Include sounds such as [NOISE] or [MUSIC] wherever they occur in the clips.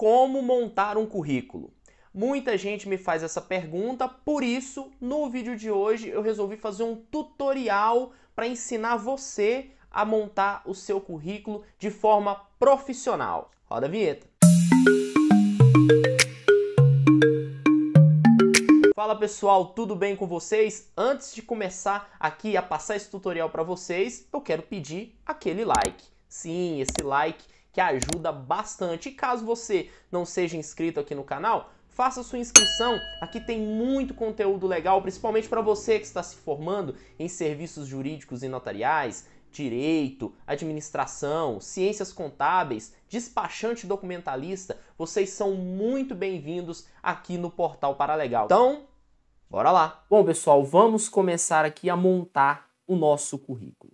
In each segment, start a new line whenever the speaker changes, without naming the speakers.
Como montar um currículo? Muita gente me faz essa pergunta, por isso no vídeo de hoje eu resolvi fazer um tutorial para ensinar você a montar o seu currículo de forma profissional. Roda a vinheta. Fala pessoal, tudo bem com vocês? Antes de começar aqui a passar esse tutorial para vocês, eu quero pedir aquele like. Sim, esse like que ajuda bastante. E caso você não seja inscrito aqui no canal, faça sua inscrição. Aqui tem muito conteúdo legal, principalmente para você que está se formando em serviços jurídicos e notariais, direito, administração, ciências contábeis, despachante documentalista. Vocês são muito bem-vindos aqui no Portal Paralegal. Então, bora lá. Bom, pessoal, vamos começar aqui a montar o nosso currículo.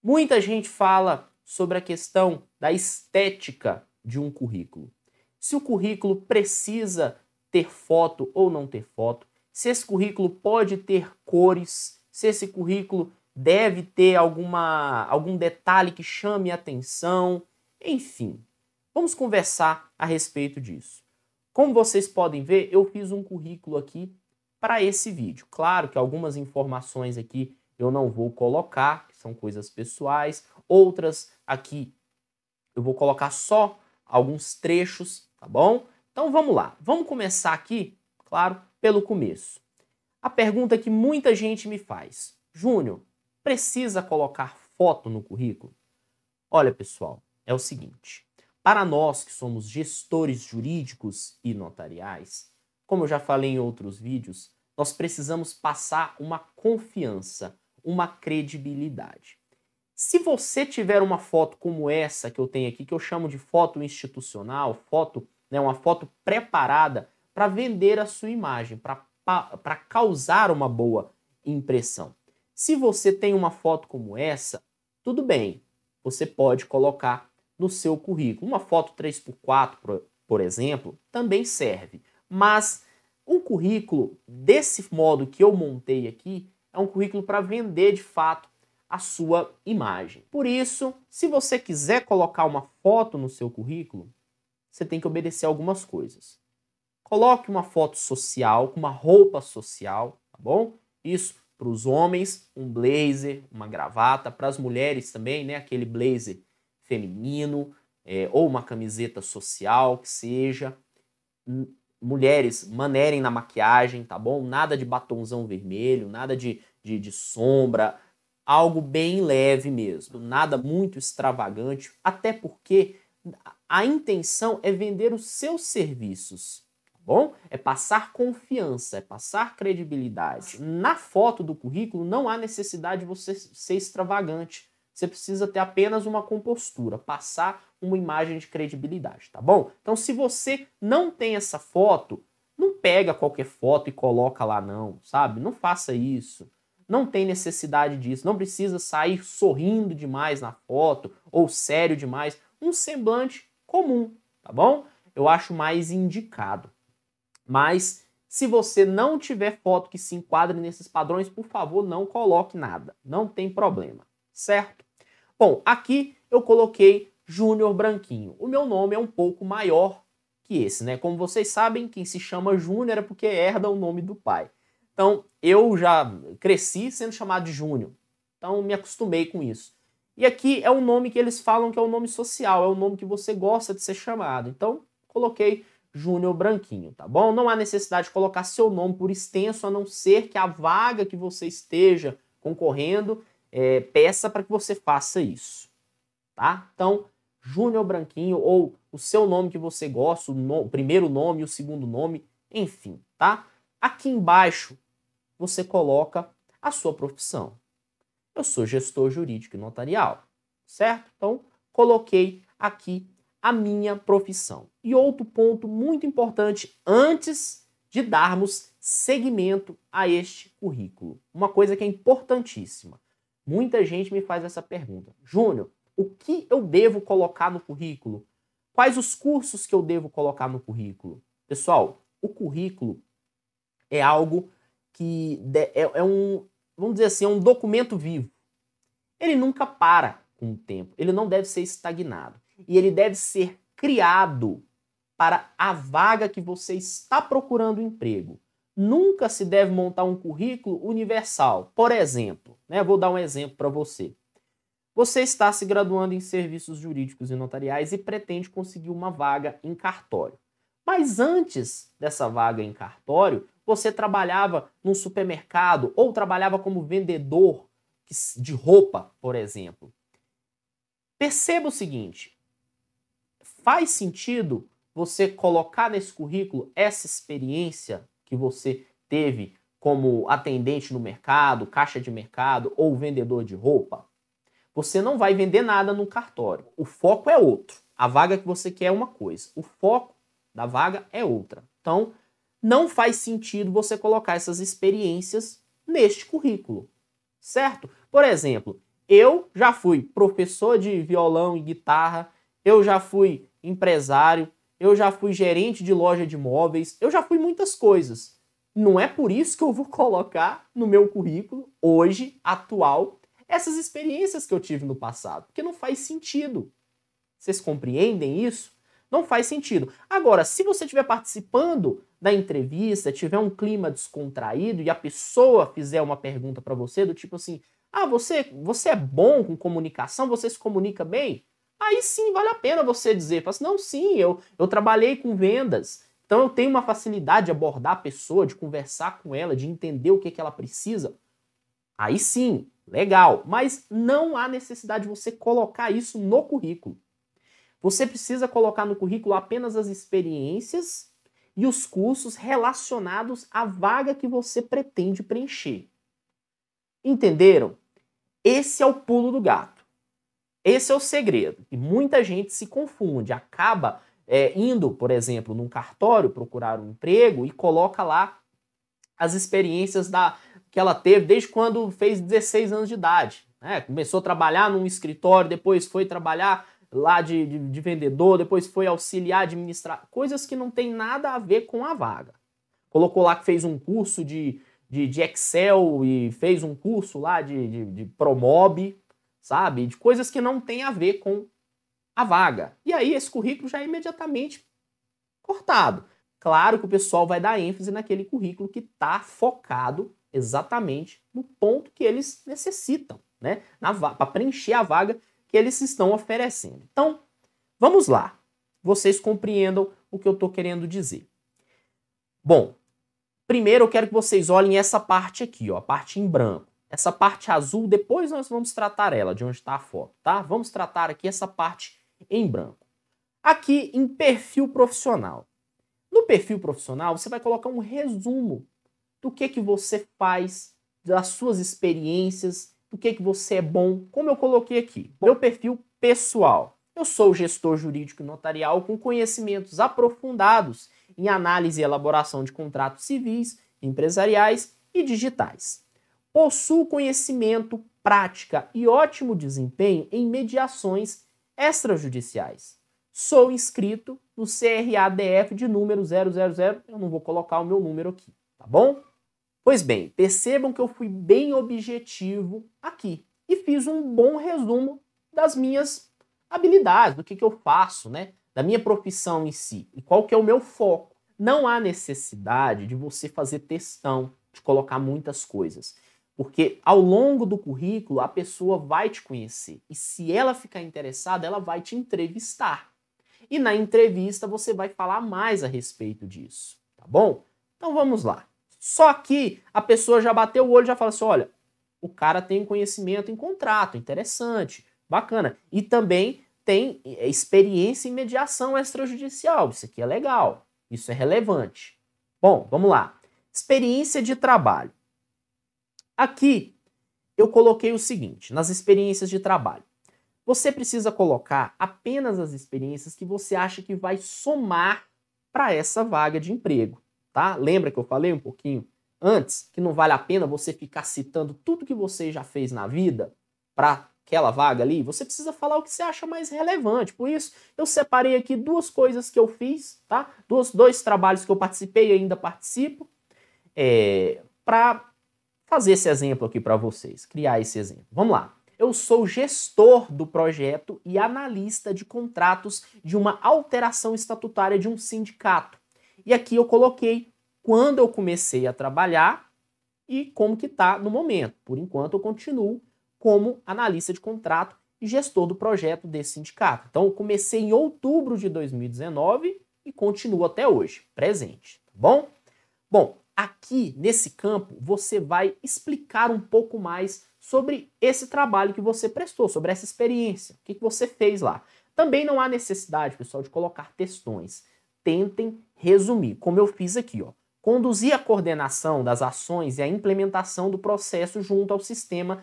Muita gente fala sobre a questão da estética de um currículo. Se o currículo precisa ter foto ou não ter foto, se esse currículo pode ter cores, se esse currículo deve ter alguma, algum detalhe que chame atenção, enfim. Vamos conversar a respeito disso. Como vocês podem ver, eu fiz um currículo aqui para esse vídeo. Claro que algumas informações aqui eu não vou colocar, que são coisas pessoais. Outras aqui eu vou colocar só alguns trechos, tá bom? Então vamos lá. Vamos começar aqui, claro, pelo começo. A pergunta que muita gente me faz: Júnior, precisa colocar foto no currículo? Olha, pessoal, é o seguinte. Para nós que somos gestores jurídicos e notariais, como eu já falei em outros vídeos, nós precisamos passar uma confiança uma credibilidade. Se você tiver uma foto como essa que eu tenho aqui, que eu chamo de foto institucional, foto, né, uma foto preparada para vender a sua imagem, para causar uma boa impressão. Se você tem uma foto como essa, tudo bem, você pode colocar no seu currículo. Uma foto 3x4, por, por exemplo, também serve. Mas um currículo desse modo que eu montei aqui, é um currículo para vender de fato a sua imagem. Por isso, se você quiser colocar uma foto no seu currículo, você tem que obedecer algumas coisas. Coloque uma foto social, com uma roupa social, tá bom? Isso para os homens, um blazer, uma gravata, para as mulheres também, né? Aquele blazer feminino, é, ou uma camiseta social que seja mulheres, manerem na maquiagem, tá bom? Nada de batonzão vermelho, nada de, de, de sombra, algo bem leve mesmo, nada muito extravagante, até porque a intenção é vender os seus serviços, tá bom? É passar confiança, é passar credibilidade. Na foto do currículo não há necessidade de você ser extravagante. Você precisa ter apenas uma compostura, passar uma imagem de credibilidade, tá bom? Então, se você não tem essa foto, não pega qualquer foto e coloca lá, não, sabe? Não faça isso. Não tem necessidade disso. Não precisa sair sorrindo demais na foto ou sério demais. Um semblante comum, tá bom? Eu acho mais indicado. Mas se você não tiver foto que se enquadre nesses padrões, por favor, não coloque nada. Não tem problema certo? Bom, aqui eu coloquei Júnior Branquinho. O meu nome é um pouco maior que esse, né? Como vocês sabem, quem se chama Júnior é porque herda o nome do pai. Então, eu já cresci sendo chamado de Júnior. Então, me acostumei com isso. E aqui é um nome que eles falam que é o um nome social, é o um nome que você gosta de ser chamado. Então, coloquei Júnior Branquinho, tá bom? Não há necessidade de colocar seu nome por extenso, a não ser que a vaga que você esteja concorrendo é, peça para que você faça isso, tá? Então, Júnior Branquinho ou o seu nome que você gosta, o, no, o primeiro nome, o segundo nome, enfim, tá? Aqui embaixo você coloca a sua profissão. Eu sou gestor jurídico e notarial, certo? Então, coloquei aqui a minha profissão. E outro ponto muito importante antes de darmos segmento a este currículo, uma coisa que é importantíssima. Muita gente me faz essa pergunta. Júnior, o que eu devo colocar no currículo? Quais os cursos que eu devo colocar no currículo? Pessoal, o currículo é algo que é, é, um, vamos dizer assim, é um documento vivo. Ele nunca para com o tempo, ele não deve ser estagnado. E ele deve ser criado para a vaga que você está procurando emprego nunca se deve montar um currículo universal. Por exemplo, né, vou dar um exemplo para você. Você está se graduando em serviços jurídicos e notariais e pretende conseguir uma vaga em cartório. Mas antes dessa vaga em cartório, você trabalhava num supermercado ou trabalhava como vendedor de roupa, por exemplo. Perceba o seguinte: faz sentido você colocar nesse currículo essa experiência que você teve como atendente no mercado, caixa de mercado ou vendedor de roupa, você não vai vender nada no cartório. O foco é outro. A vaga que você quer é uma coisa, o foco da vaga é outra. Então, não faz sentido você colocar essas experiências neste currículo, certo? Por exemplo, eu já fui professor de violão e guitarra, eu já fui empresário, eu já fui gerente de loja de imóveis, eu já fui muitas coisas. Não é por isso que eu vou [LAUGHS] colocar no meu currículo, hoje, atual, essas experiências que eu tive no passado, porque não faz sentido. Vocês compreendem isso? Não faz sentido. Agora, se você estiver participando da entrevista, tiver um clima descontraído e a pessoa fizer uma pergunta para você do tipo assim: "Ah, você, você é bom com comunicação? Você se comunica bem?" aí sim vale a pena você dizer, fala assim, não, sim, eu, eu trabalhei com vendas, então eu tenho uma facilidade de abordar a pessoa, de conversar com ela, de entender o que, que ela precisa. Aí sim, legal, mas não há necessidade de você colocar isso no currículo. Você precisa colocar no currículo apenas as experiências e os cursos relacionados à vaga que você pretende preencher. Entenderam? Esse é o pulo do gato. Esse é o segredo. E muita gente se confunde, acaba é, indo, por exemplo, num cartório procurar um emprego e coloca lá as experiências da, que ela teve desde quando fez 16 anos de idade. Né? Começou a trabalhar num escritório, depois foi trabalhar lá de, de, de vendedor, depois foi auxiliar administrar, coisas que não tem nada a ver com a vaga. Colocou lá que fez um curso de, de, de Excel e fez um curso lá de, de, de Promob, sabe? De coisas que não tem a ver com a vaga. E aí esse currículo já é imediatamente cortado. Claro que o pessoal vai dar ênfase naquele currículo que está focado exatamente no ponto que eles necessitam, né? Para preencher a vaga que eles estão oferecendo. Então, vamos lá. Vocês compreendam o que eu estou querendo dizer. Bom, primeiro eu quero que vocês olhem essa parte aqui, ó, a parte em branco. Essa parte azul, depois nós vamos tratar ela, de onde está a foto, tá? Vamos tratar aqui essa parte em branco. Aqui em perfil profissional. No perfil profissional, você vai colocar um resumo do que que você faz, das suas experiências, do que que você é bom, como eu coloquei aqui. Meu perfil pessoal. Eu sou gestor jurídico notarial com conhecimentos aprofundados em análise e elaboração de contratos civis, empresariais e digitais. Possuo conhecimento, prática e ótimo desempenho em mediações extrajudiciais. Sou inscrito no CRADF de número 000, eu não vou colocar o meu número aqui, tá bom? Pois bem, percebam que eu fui bem objetivo aqui e fiz um bom resumo das minhas habilidades, do que, que eu faço, né? Da minha profissão em si e qual que é o meu foco. Não há necessidade de você fazer testão, de colocar muitas coisas. Porque ao longo do currículo, a pessoa vai te conhecer. E se ela ficar interessada, ela vai te entrevistar. E na entrevista você vai falar mais a respeito disso, tá bom? Então vamos lá. Só que a pessoa já bateu o olho e já fala assim: olha, o cara tem conhecimento em contrato, interessante, bacana. E também tem eh, experiência em mediação extrajudicial. Isso aqui é legal, isso é relevante. Bom, vamos lá. Experiência de trabalho. Aqui eu coloquei o seguinte, nas experiências de trabalho. Você precisa colocar apenas as experiências que você acha que vai somar para essa vaga de emprego, tá? Lembra que eu falei um pouquinho antes que não vale a pena você ficar citando tudo que você já fez na vida para aquela vaga ali? Você precisa falar o que você acha mais relevante. Por isso, eu separei aqui duas coisas que eu fiz, tá? Duas, dois trabalhos que eu participei e ainda participo, é, eh, para fazer esse exemplo aqui para vocês, criar esse exemplo. Vamos lá. Eu sou gestor do projeto e analista de contratos de uma alteração estatutária de um sindicato. E aqui eu coloquei quando eu comecei a trabalhar e como que está no momento. Por enquanto eu continuo como analista de contrato e gestor do projeto desse sindicato. Então eu comecei em outubro de 2019 e continuo até hoje, presente, tá bom? Bom, Aqui nesse campo, você vai explicar um pouco mais sobre esse trabalho que você prestou, sobre essa experiência, o que, você fez lá. Também não há necessidade, pessoal, de colocar textões. Tentem resumir, como eu fiz aqui, ó. Conduzir a coordenação das ações e a implementação do processo junto ao sistema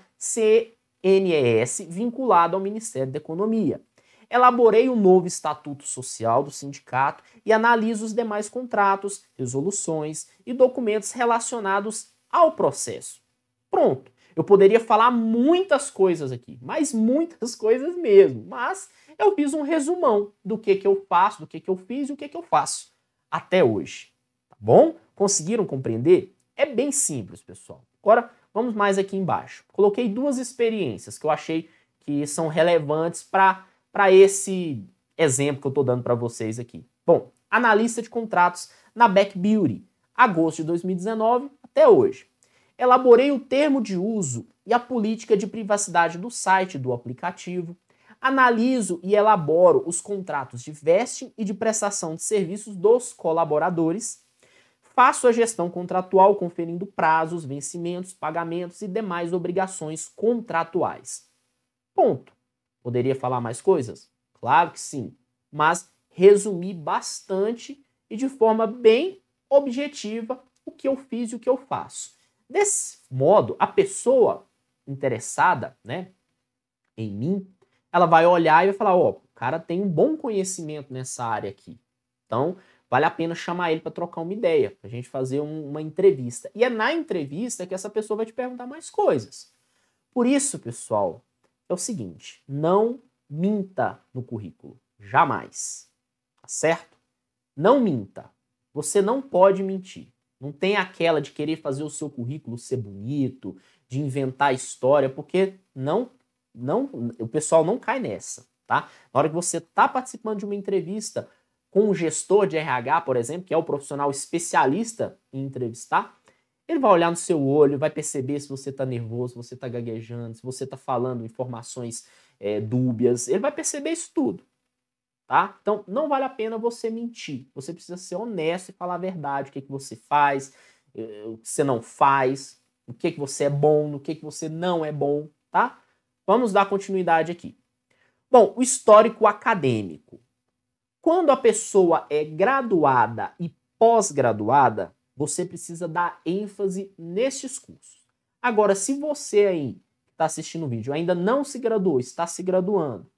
CNES vinculado ao Ministério da Economia elaborei um novo estatuto social do sindicato e analiso os demais contratos, resoluções e documentos relacionados ao processo. Pronto. Eu poderia falar muitas coisas aqui, mas muitas [LAUGHS] coisas mesmo. Mas eu fiz um resumão do que, que eu faço, do que, que eu fiz e o que, que eu faço até hoje. Tá bom? Conseguiram compreender? É bem simples, pessoal. Agora, vamos mais aqui embaixo. Coloquei duas experiências que eu achei que são relevantes para para esse exemplo que eu estou dando para vocês aqui? Bom, analista de contratos na Beck Beauty, agosto de 2019 até hoje. Elaborei o termo de uso e a política de privacidade do site do aplicativo. Analiso e elaboro os contratos de vesting e de prestação de serviços dos colaboradores. Faço a gestão contratual conferindo prazos, vencimentos, pagamentos e demais obrigações contratuais. Ponto. Poderia falar mais coisas? Claro que sim, mas resumi bastante e de forma bem objetiva o que eu fiz e o que eu faço. Desse modo, a pessoa interessada, né, em mim, ela vai olhar e vai falar, ó, oh, o cara tem um bom conhecimento nessa área aqui. Então, vale a pena chamar ele para trocar uma ideia, para a gente fazer um, uma entrevista. E é na entrevista que essa pessoa vai te perguntar mais coisas. Por isso, pessoal, é o seguinte: não minta no currículo. Jamais. Tá certo? Não minta. Você não pode mentir. Não tem aquela de querer fazer o seu currículo ser bonito, de inventar história, porque não, não, o pessoal não cai nessa, tá? Na hora que você tá participando de uma entrevista com um gestor de RH, por exemplo, que é o profissional especialista em entrevistar, ele vai olhar no seu olho, vai perceber se você está nervoso, se você está gaguejando, se você está falando informações é, dúbias. Ele vai perceber isso tudo. Tá? Então, não vale a pena você mentir. Você precisa ser honesto e falar a verdade. O que, que você faz, eh, o que você não faz, o que, que você é bom, no que, que você não é bom. tá? Vamos dar continuidade aqui. Bom, o histórico acadêmico. Quando a pessoa é graduada e pós-graduada, você precisa dar ênfase nesses cursos. Agora, se você aí está assistindo o vídeo ainda não se graduou, está se graduando,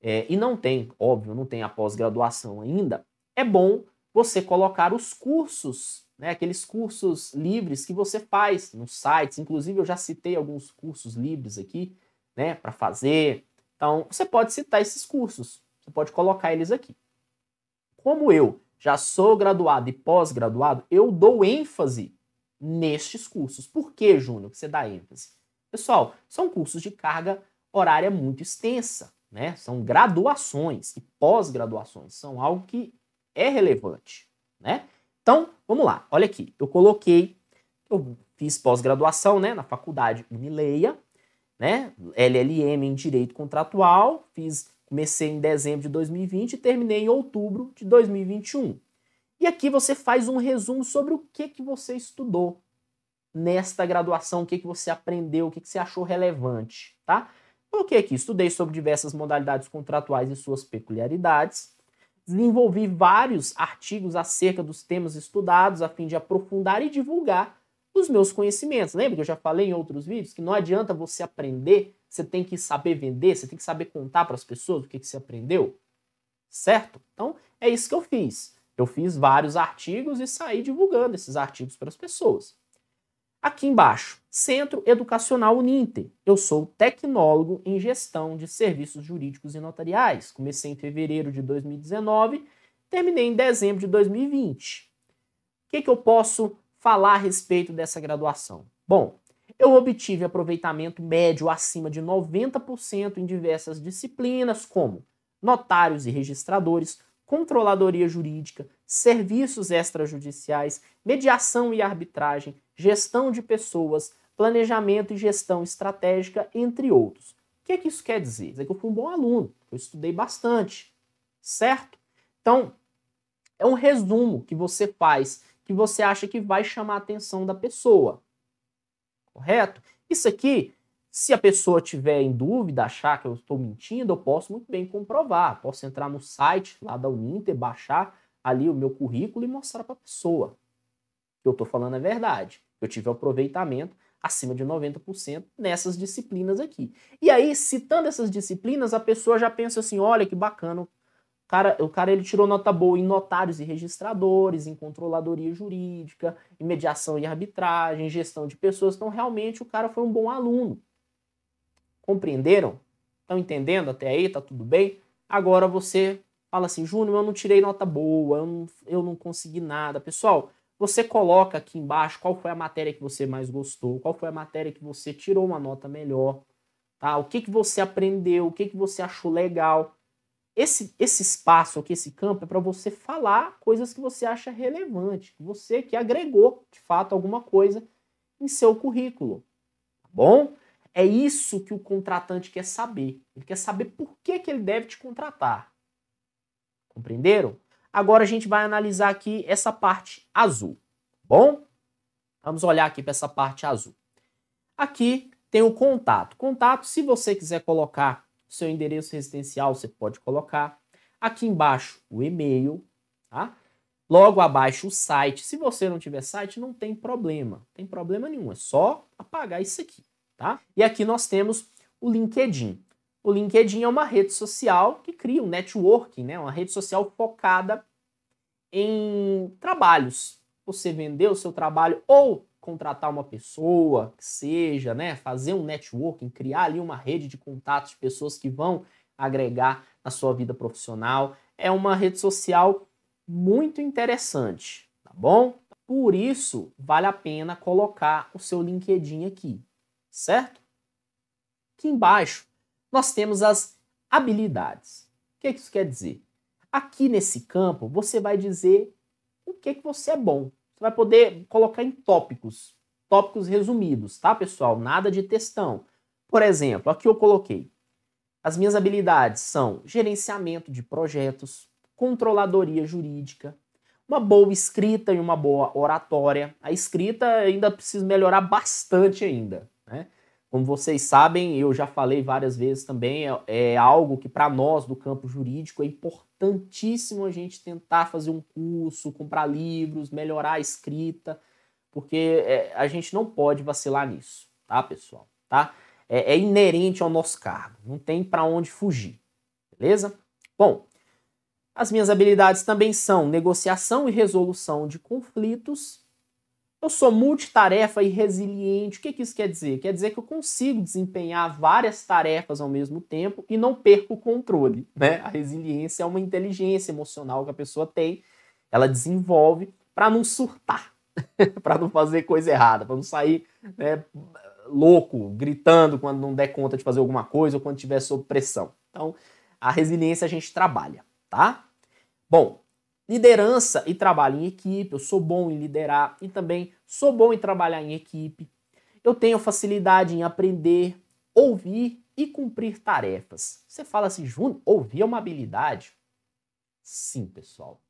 é, e não tem, óbvio, não tem a pós-graduação ainda, é bom você colocar os cursos, né, aqueles cursos livres que você faz nos sites. Inclusive, eu já citei alguns cursos livres aqui né, para fazer. Então, você pode citar esses cursos, você pode colocar eles aqui. Como eu já sou graduado e pós-graduado, eu dou ênfase nestes cursos. Por que, Júnior, que você dá ênfase? Pessoal, são cursos de carga horária muito extensa, né? São graduações e pós-graduações, são algo que é relevante, né? Então, vamos lá. Olha aqui, eu coloquei, eu fiz pós-graduação, né, na faculdade Unileia, né? LLM em Direito Contratual, fiz Comecei em dezembro de 2020 e terminei em outubro de 2021. E aqui você faz um resumo sobre o que, que você estudou nesta graduação, o que, que você aprendeu, o que, que você achou relevante, tá? Coloquei aqui, estudei sobre diversas modalidades contratuais e suas peculiaridades, desenvolvi vários artigos acerca dos temas estudados a fim de aprofundar e divulgar os meus conhecimentos. Lembra que eu já falei em outros vídeos que não adianta você aprender você tem que saber vender, você tem que saber contar para as pessoas o que, que você aprendeu, certo? Então é isso que eu fiz. Eu fiz vários artigos e saí divulgando esses artigos para as pessoas. Aqui embaixo, Centro Educacional Uninter. Eu sou tecnólogo em gestão de serviços jurídicos e notariais. Comecei em fevereiro de 2019, terminei em dezembro de 2020. O que, que eu posso falar a respeito dessa graduação? Bom, eu obtive aproveitamento médio acima de 90% em diversas disciplinas, como notários e registradores, controladoria jurídica, serviços extrajudiciais, mediação e arbitragem, gestão de pessoas, planejamento e gestão estratégica, entre outros. O que, é que isso quer dizer? Dizer que eu fui um bom aluno, eu estudei bastante, certo? Então, é um resumo que você faz que você acha que vai chamar a atenção da pessoa correto? Isso aqui, se a pessoa tiver em dúvida, achar que eu estou mentindo, eu posso muito bem comprovar. Posso entrar no site lá da Uninter, baixar ali o meu currículo e mostrar para a pessoa que eu estou falando a verdade. Eu tive aproveitamento acima de 90% nessas disciplinas aqui. E aí, citando essas disciplinas, a pessoa já pensa assim: olha que bacana, cara, o cara ele tirou nota boa em notários e registradores, em controladoria jurídica, em mediação e arbitragem, gestão de pessoas. Então, realmente, o cara foi um bom aluno. Compreenderam? Estão entendendo até aí? Tá tudo bem? Agora você fala assim, Júnior, eu não tirei nota boa, eu não, eu não consegui nada. Pessoal, você coloca aqui embaixo qual foi a matéria que você mais gostou, qual foi a matéria que você tirou uma nota melhor, tá? O que, que você aprendeu, o que, que você achou legal esse, esse espaço aqui, esse campo, é para você falar coisas que você acha relevante, que você que agregou de fato alguma coisa em seu currículo. Tá bom? É isso que o contratante quer saber. Ele quer saber por que, que ele deve te contratar. Compreenderam? Agora a gente vai analisar aqui essa parte azul. Tá bom? Vamos olhar aqui para essa parte azul. Aqui tem o contato. Contato, se você quiser colocar seu endereço residencial você pode colocar. Aqui embaixo, o e-mail, tá? Logo abaixo, o site. Se você não tiver site, não tem problema. Não tem problema nenhum, é só apagar isso aqui, tá? E aqui nós temos o LinkedIn. O LinkedIn é uma rede social que cria um networking, né? Uma rede social focada em trabalhos. Você vendeu o seu trabalho ou contratar uma pessoa, que seja, né, fazer um networking, criar ali uma rede de contatos de pessoas que vão agregar na sua vida profissional. É uma rede social muito interessante, tá bom? Por isso, vale a pena colocar o seu LinkedIn aqui, certo? Aqui embaixo, nós temos as habilidades. O que, é isso quer dizer? Aqui nesse campo, você vai dizer o que, é que você é bom. Você vai poder colocar em tópicos, tópicos resumidos, tá, pessoal? Nada de textão. Por exemplo, aqui eu coloquei. As minhas habilidades são gerenciamento de projetos, controladoria jurídica, uma boa escrita e uma boa oratória. A escrita ainda precisa melhorar bastante ainda, né? Como vocês sabem, eu já falei várias vezes também, é, é algo que para nós do campo jurídico é importantíssimo a gente tentar fazer um curso, comprar livros, melhorar a escrita, porque é, a gente não pode vacilar nisso, tá, pessoal? Tá? É, é inerente ao nosso cargo, não tem para onde fugir, beleza? Bom, as minhas habilidades também são negociação e resolução de conflitos eu sou multitarefa e resiliente. O que, que isso quer dizer? Quer dizer que eu consigo desempenhar várias tarefas ao mesmo tempo e não perco o controle. Né? A resiliência é uma inteligência emocional que a pessoa tem, ela desenvolve para não surtar, [LAUGHS] para não fazer coisa errada, para não sair né, louco, gritando quando não der conta de fazer alguma coisa ou quando tiver sob pressão. Então, a resiliência a gente trabalha, tá? Bom, Liderança e trabalho em equipe, eu sou bom em liderar e também sou bom em trabalhar em equipe. Eu tenho facilidade em aprender, ouvir e cumprir tarefas. Você fala assim, Júnior, ouvir é uma habilidade? Sim, pessoal.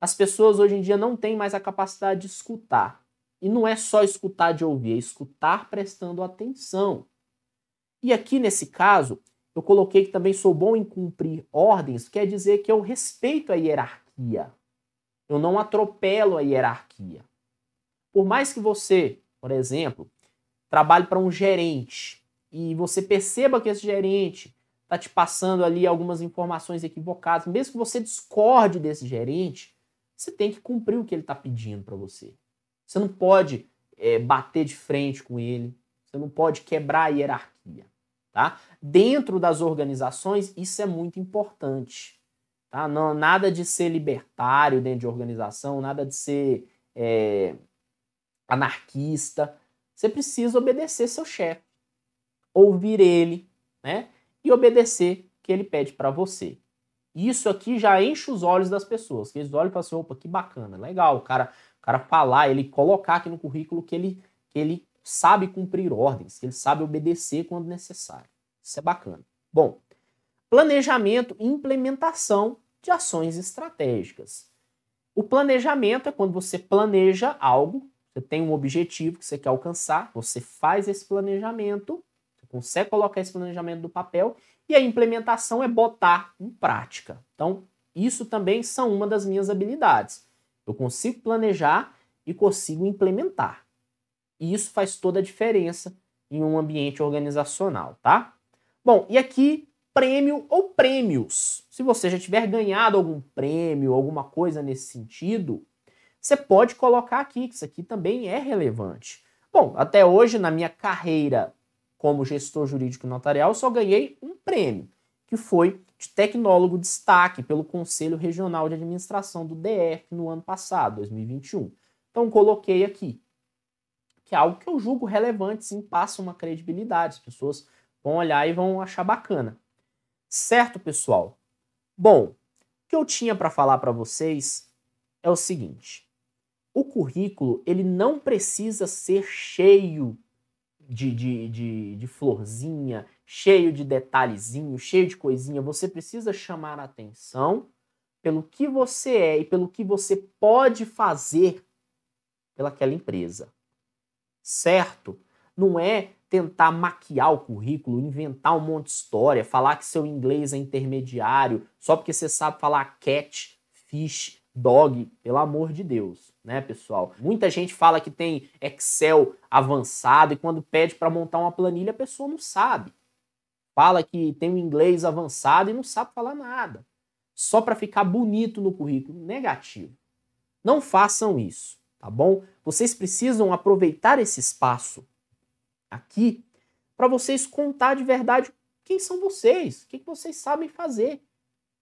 As pessoas hoje em dia não têm mais a capacidade de escutar. E não é só escutar de ouvir, é escutar prestando atenção. E aqui nesse caso, eu coloquei que também sou bom em cumprir ordens, quer dizer que eu respeito a hierarquia. Eu não atropelo a hierarquia. Por mais que você, por exemplo, trabalhe para um gerente e você perceba que esse gerente está te passando ali algumas informações equivocadas, mesmo que você discorde desse gerente, você tem que cumprir o que ele está pedindo para você. Você não pode é, bater de frente com ele, você não pode quebrar a hierarquia. Tá? Dentro das organizações, isso é muito importante. Tá? Não, nada de ser libertário dentro de organização, nada de ser é, anarquista. Você precisa obedecer seu chefe, ouvir ele, né? E obedecer o que ele pede para você. Isso aqui já enche os olhos das pessoas, que eles olham e falam assim, opa, que bacana, legal, o cara, o cara falar, ele colocar aqui no currículo que ele, que ele sabe cumprir ordens, que ele sabe obedecer quando necessário. Isso é bacana. Bom, planejamento e implementação de ações estratégicas. O planejamento é quando você planeja algo, você tem um objetivo que você quer alcançar, você faz esse planejamento, você consegue colocar esse planejamento no papel, e a implementação é botar em prática. Então, isso também são uma das minhas habilidades. Eu consigo planejar e consigo implementar. E isso faz toda a diferença em um ambiente organizacional, tá? Bom, e aqui prêmio ou prêmios. Se você já tiver ganhado algum prêmio, alguma coisa nesse sentido, você pode colocar aqui, que isso aqui também é relevante. Bom, até hoje, na minha carreira como gestor jurídico notarial, só ganhei um prêmio, que foi de tecnólogo destaque pelo Conselho Regional de Administração do DF no ano passado, 2021. Então, coloquei aqui, que é algo que eu julgo relevante, sim, passa uma credibilidade, as pessoas vão olhar e vão achar bacana. Certo, pessoal? Bom, o que eu tinha para falar para vocês é o seguinte: o currículo ele não precisa ser cheio de, de, de, de florzinha, cheio de detalhezinho, cheio de coisinha. Você precisa chamar a atenção pelo que você é e pelo que você pode fazer pelaquela empresa. Certo? Não é tentar maquiar o currículo, inventar um monte de história, falar que seu inglês é intermediário só porque você sabe falar cat, fish, dog, pelo amor de Deus, né, pessoal? Muita gente fala que tem Excel avançado e quando pede para montar uma planilha a pessoa não sabe. Fala que tem um inglês avançado e não sabe falar nada. Só para ficar bonito no currículo, negativo. Não façam isso, tá bom? Vocês precisam aproveitar esse espaço aqui para vocês contar de verdade quem são vocês, o que vocês sabem fazer.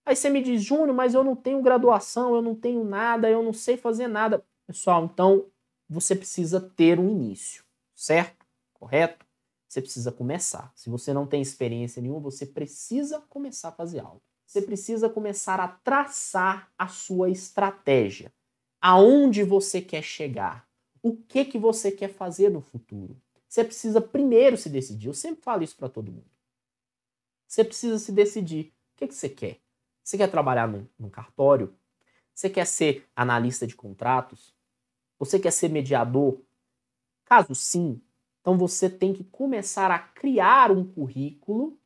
Aí você me diz, Júnior, mas eu não tenho graduação, eu não tenho nada, eu não sei fazer nada. Pessoal, então você precisa ter um início, certo? Correto? Você precisa começar. Se você não tem experiência nenhuma, você precisa começar a fazer algo. Você precisa começar a traçar a sua estratégia. Aonde você quer chegar? O que que você quer fazer no futuro? Você precisa primeiro se decidir. Eu sempre falo isso para todo mundo. Você precisa se decidir. O que, que você quer? Você quer trabalhar num, num cartório? Você quer ser analista de contratos? Você quer ser mediador? Caso sim, então você tem que começar a criar um currículo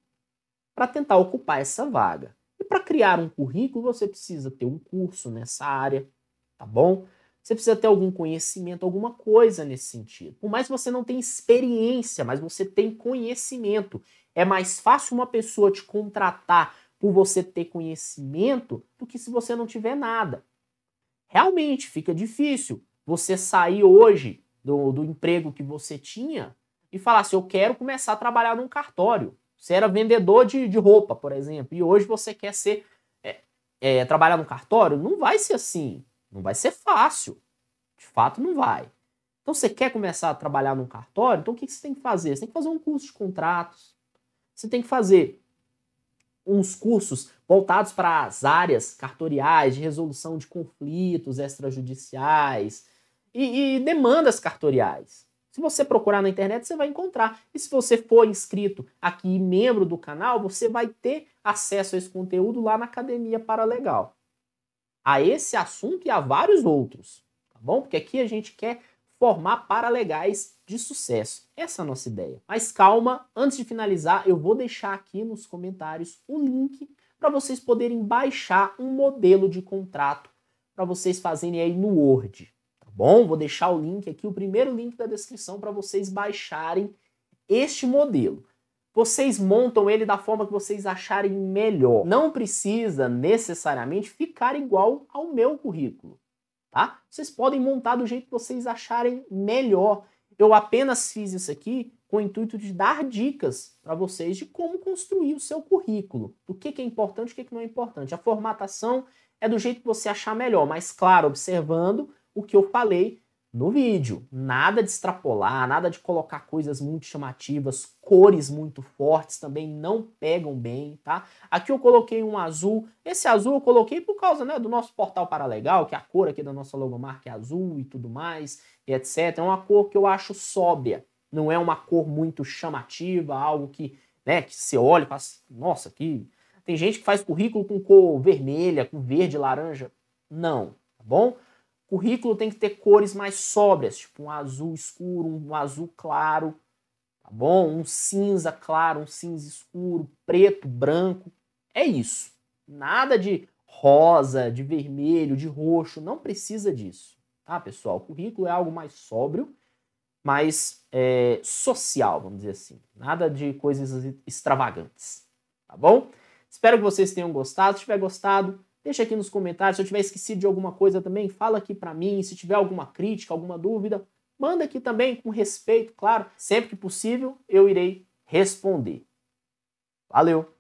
para tentar ocupar essa vaga. E para criar um currículo, você precisa ter um curso nessa área, tá bom? Você precisa ter algum conhecimento, alguma coisa nesse sentido. Por mais que você não tenha experiência, mas você tem conhecimento. É mais fácil uma pessoa te contratar por você ter conhecimento do que se você não tiver nada. Realmente fica difícil você sair hoje do, do emprego que você tinha e falar assim: eu quero começar a trabalhar num cartório. Você era vendedor de, de roupa, por exemplo, e hoje você quer ser é, é, trabalhar no cartório? Não vai ser assim. Não vai ser fácil. De fato, não vai. Então, você quer começar a trabalhar num cartório? Então, o que, você tem que fazer? Você tem que fazer um curso de contratos. Você tem que fazer uns cursos voltados para as áreas cartoriais de resolução de conflitos extrajudiciais e, e, demandas cartoriais. Se você procurar na internet, você vai encontrar. E se você for inscrito aqui, membro do canal, você vai ter acesso a esse conteúdo lá na Academia Paralegal a esse assunto e a vários outros, tá bom? Porque aqui a gente quer formar paralegais de sucesso. Essa é a nossa ideia. Mas calma, antes de finalizar, eu vou deixar aqui nos comentários o link para vocês poderem baixar um modelo de contrato para vocês fazerem aí no Word, tá bom? Vou deixar o link aqui, o primeiro link da descrição para vocês baixarem este modelo. Vocês montam ele da forma que vocês acharem melhor. Não precisa necessariamente ficar igual ao meu currículo, tá? Vocês podem montar do jeito que vocês acharem melhor. Eu apenas fiz isso aqui com o intuito de dar dicas para vocês de como construir o seu currículo, O que, que é importante e o que, que não é importante. A formatação é do jeito que você achar melhor, mas claro, observando o que eu falei no vídeo. Nada de extrapolar, nada de colocar coisas muito chamativas, cores muito fortes também não pegam bem, tá? Aqui eu coloquei um azul. Esse azul eu coloquei por causa né, do nosso portal Paralegal, que é a cor aqui da nossa logomarca é azul e tudo mais, e etc. É uma cor que eu acho sóbria, não é uma cor muito chamativa, algo que, né, que você olha e fala assim, nossa, que... Tem gente que faz currículo com cor vermelha, com verde, laranja. Não, tá bom? Currículo tem que ter cores mais sóbrias, tipo um azul escuro, um azul claro, tá bom? Um cinza claro, um cinza escuro, preto, branco. É isso. Nada de rosa, de vermelho, de roxo, não precisa disso, tá, pessoal? O currículo é algo mais sóbrio, mais é, social, vamos dizer assim. Nada de coisas extravagantes, tá bom? Espero que vocês tenham gostado. Se tiver gostado, Deixa aqui nos comentários. Se eu tiver esquecido de alguma coisa também, fala aqui para mim. Se tiver alguma crítica, alguma dúvida, manda aqui também com respeito, claro. Sempre que possível, eu irei responder. Valeu!